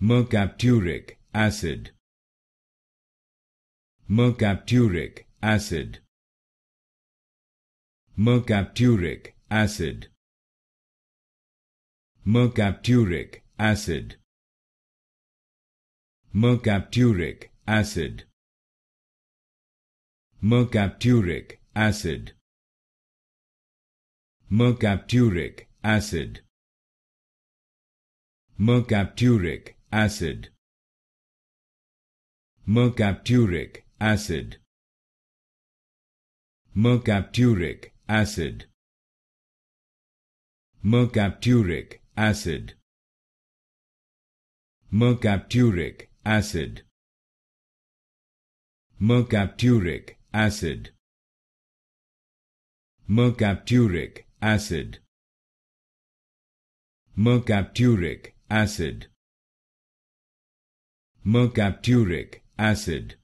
mercapturic acid mercapturic acid mercapturic acid mercapturic acid mercapturic acid mercapturic acid mercapturic acid mercapturic acid mercapturic acid mercapturic acid mercapturic acid mercapturic acid mercapturic acid mercapturic acid mercapturic acid mercapturic acid